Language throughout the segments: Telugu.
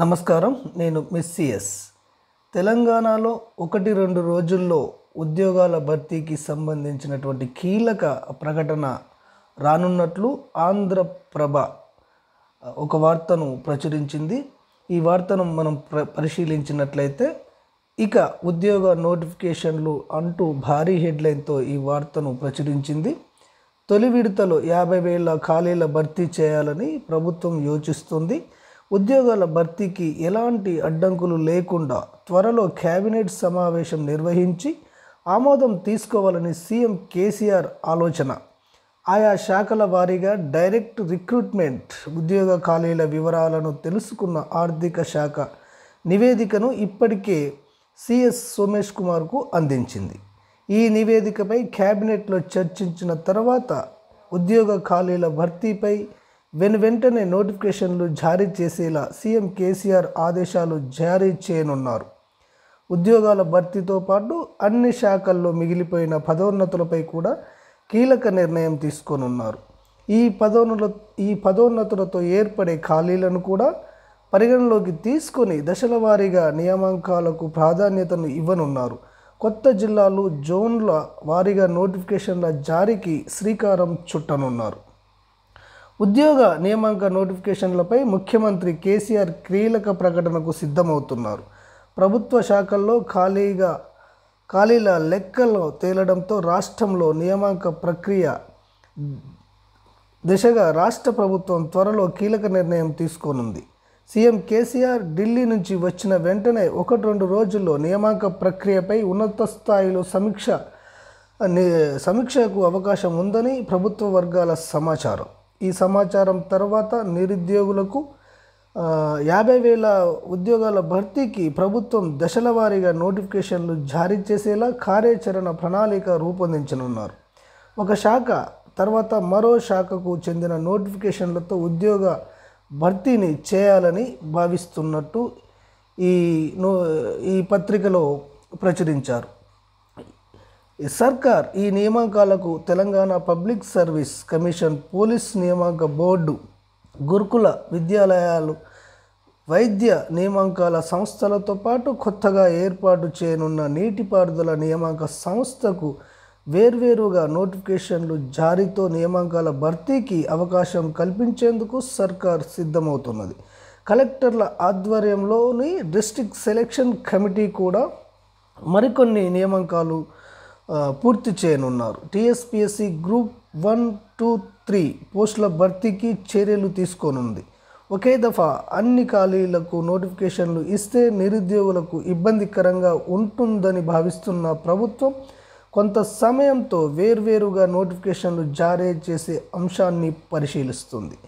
నమస్కారం నేను సిఎస్ తెలంగాణలో ఒకటి రెండు రోజుల్లో ఉద్యోగాల భర్తీకి సంబంధించినటువంటి కీలక ప్రకటన రానున్నట్లు ఆంధ్రప్రభ ఒక వార్తను ప్రచురించింది ఈ వార్తను మనం ప్ర పరిశీలించినట్లయితే ఇక ఉద్యోగ నోటిఫికేషన్లు అంటూ భారీ హెడ్లైన్తో ఈ వార్తను ప్రచురించింది తొలి విడతలో యాభై వేల ఖాళీల భర్తీ చేయాలని ప్రభుత్వం యోచిస్తుంది ఉద్యోగాల భర్తీకి ఎలాంటి అడ్డంకులు లేకుండా త్వరలో కేబినెట్ సమావేశం నిర్వహించి ఆమోదం తీసుకోవాలని సీఎం కేసీఆర్ ఆలోచన ఆయా శాఖల వారీగా డైరెక్ట్ రిక్రూట్మెంట్ ఉద్యోగ ఖాళీల వివరాలను తెలుసుకున్న ఆర్థిక శాఖ నివేదికను ఇప్పటికే సిఎస్ సోమేష్ కుమార్కు అందించింది ఈ నివేదికపై క్యాబినెట్లో చర్చించిన తర్వాత ఉద్యోగ ఖాళీల భర్తీపై వెను వెంటనే నోటిఫికేషన్లు జారీ చేసేలా సీఎం కేసీఆర్ ఆదేశాలు జారీ చేయనున్నారు ఉద్యోగాల భర్తీతో పాటు అన్ని శాఖల్లో మిగిలిపోయిన పదోన్నతులపై కూడా కీలక నిర్ణయం తీసుకోనున్నారు ఈ పదోన్నత ఈ పదోన్నతులతో ఏర్పడే ఖాళీలను కూడా పరిగణలోకి తీసుకొని దశల వారీగా నియామకాలకు ప్రాధాన్యతను ఇవ్వనున్నారు కొత్త జిల్లాలు జోన్ల వారీగా నోటిఫికేషన్ల జారీకి శ్రీకారం చుట్టనున్నారు ఉద్యోగ నియామక నోటిఫికేషన్లపై ముఖ్యమంత్రి కేసీఆర్ కీలక ప్రకటనకు సిద్ధమవుతున్నారు ప్రభుత్వ శాఖల్లో ఖాళీగా ఖాళీల లెక్కలు తేలడంతో రాష్ట్రంలో నియామక ప్రక్రియ దిశగా రాష్ట్ర ప్రభుత్వం త్వరలో కీలక నిర్ణయం తీసుకోనుంది సీఎం కేసీఆర్ ఢిల్లీ నుంచి వచ్చిన వెంటనే ఒకటి రెండు రోజుల్లో నియామక ప్రక్రియపై ఉన్నత స్థాయిలో సమీక్ష సమీక్షకు అవకాశం ఉందని ప్రభుత్వ వర్గాల సమాచారం ఈ సమాచారం తర్వాత నిరుద్యోగులకు యాభై వేల ఉద్యోగాల భర్తీకి ప్రభుత్వం దశల వారీగా నోటిఫికేషన్లు జారీ చేసేలా కార్యాచరణ ప్రణాళిక రూపొందించనున్నారు ఒక శాఖ తర్వాత మరో శాఖకు చెందిన నోటిఫికేషన్లతో ఉద్యోగ భర్తీని చేయాలని భావిస్తున్నట్టు ఈ ఈ పత్రికలో ప్రచురించారు సర్కార్ ఈ నియామకాలకు Telangana public service commission police నియామక బోర్డు గురుకుల విద్యాలయాలు వైద్య నియామకాల సంస్థలతో పాటు కొత్తగా ఏర్పాటు చేయనున్న నీటిపారుదల నియామక సంస్థకు వేర్వేరుగా నోటిఫికేషన్లు జారీతో నియామకాల భర్తీకి అవకాశం కల్పించేందుకు సర్కార్ సిద్ధమవుతున్నది కలెక్టర్ల ఆధ్వర్యంలోని డిస్టిక్ సెలెక్షన్ కమిటీ కూడా మరికొన్ని నియామకాలు పూర్తి చేయనున్నారు TSPSC group one two three పోస్టుల భర్తీకి చర్యలు తీసుకోనుంది ఒకే దఫా అన్ని ఖాళీలకు నోటిఫికేషన్లు ఇస్తే నిరుద్యోగులకు ఇబ్బందికరంగా ఉంటుందని భావిస్తున్న ప్రభుత్వం కొంత సమయంతో వేర్వేరుగా నోటిఫికేషన్లు జారీ చేసే అంశాన్ని పరిశీలిస్తుంది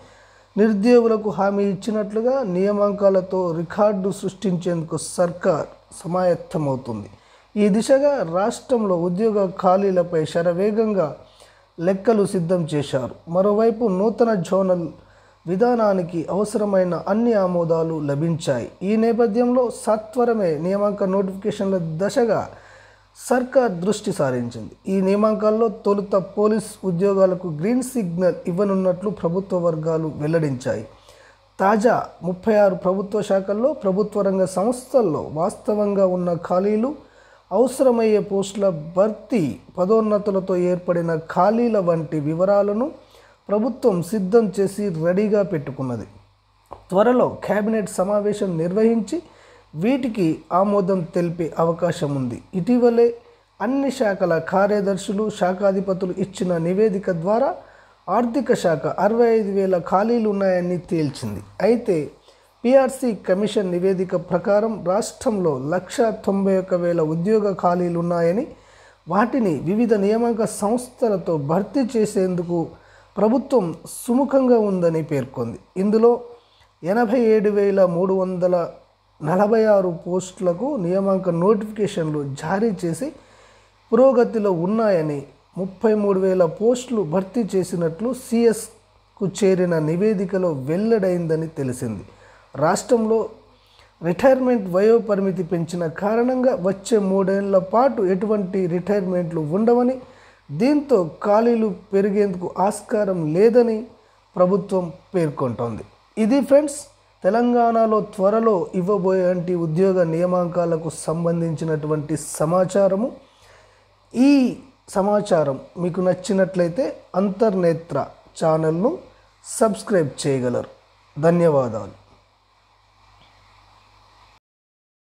నిరుద్యోగులకు హామీ ఇచ్చినట్లుగా నియమాంకాలతో రికార్డు సృష్టించేందుకు సర్కార్ సమాయత్తమవుతుంది ఈ దిశగా రాష్ట్రంలో ఉద్యోగ ఖాళీలపై శరవేగంగా లెక్కలు సిద్ధం చేశారు మరోవైపు నూతన జోనల్ విధానానికి అవసరమైన అన్ని ఆమోదాలు లభించాయి ఈ నేపథ్యంలో సత్వరమే నియామక నోటిఫికేషన్ల దశగా సర్కార్ దృష్టి సారించింది ఈ నియామకాల్లో తొలుత పోలీస్ ఉద్యోగాలకు గ్రీన్ సిగ్నల్ ఇవ్వనున్నట్లు ప్రభుత్వ వర్గాలు వెల్లడించాయి తాజా ముప్పై ఆరు ప్రభుత్వ శాఖల్లో ప్రభుత్వ రంగ సంస్థల్లో వాస్తవంగా ఉన్న ఖాళీలు అవసరమయ్యే పోస్టుల భర్తీ పదోన్నతులతో ఏర్పడిన ఖాళీల వంటి వివరాలను ప్రభుత్వం సిద్ధం చేసి రెడీగా పెట్టుకున్నది త్వరలో కేబినెట్ సమావేశం నిర్వహించి వీటికి ఆమోదం తెలిపే అవకాశం ఉంది ఇటీవలే అన్ని శాఖల కార్యదర్శులు శాఖాధిపతులు ఇచ్చిన నివేదిక ద్వారా ఆర్థిక శాఖ అరవై ఐదు వేల ఖాళీలు ఉన్నాయని తేల్చింది అయితే పీఆర్సీ కమిషన్ నివేదిక ప్రకారం రాష్ట్రంలో లక్ష తొంభై ఒక్క వేల ఉద్యోగ ఖాళీలు ఉన్నాయని వాటిని వివిధ నియామక సంస్థలతో భర్తీ చేసేందుకు ప్రభుత్వం సుముఖంగా ఉందని పేర్కొంది ఇందులో ఎనభై ఏడు వేల మూడు వందల నలభై ఆరు పోస్టులకు నియామక నోటిఫికేషన్లు జారీ చేసి పురోగతిలో ఉన్నాయని ముప్పై మూడు వేల పోస్టులు భర్తీ చేసినట్లు సిఎస్కు చేరిన నివేదికలో వెల్లడైందని తెలిసింది రాష్ట్రంలో రిటైర్మెంట్ వయో పరిమితి పెంచిన కారణంగా వచ్చే మూడేళ్ల పాటు ఎటువంటి రిటైర్మెంట్లు ఉండవని దీంతో ఖాళీలు పెరిగేందుకు ఆస్కారం లేదని ప్రభుత్వం పేర్కొంటోంది ఇది ఫ్రెండ్స్ తెలంగాణలో త్వరలో ఇవ్వబోయేంటి ఉద్యోగ నియమాంకాలకు సంబంధించినటువంటి సమాచారము ఈ సమాచారం మీకు నచ్చినట్లయితే అంతర్నేత్ర ఛానల్ను సబ్స్క్రైబ్ చేయగలరు ధన్యవాదాలు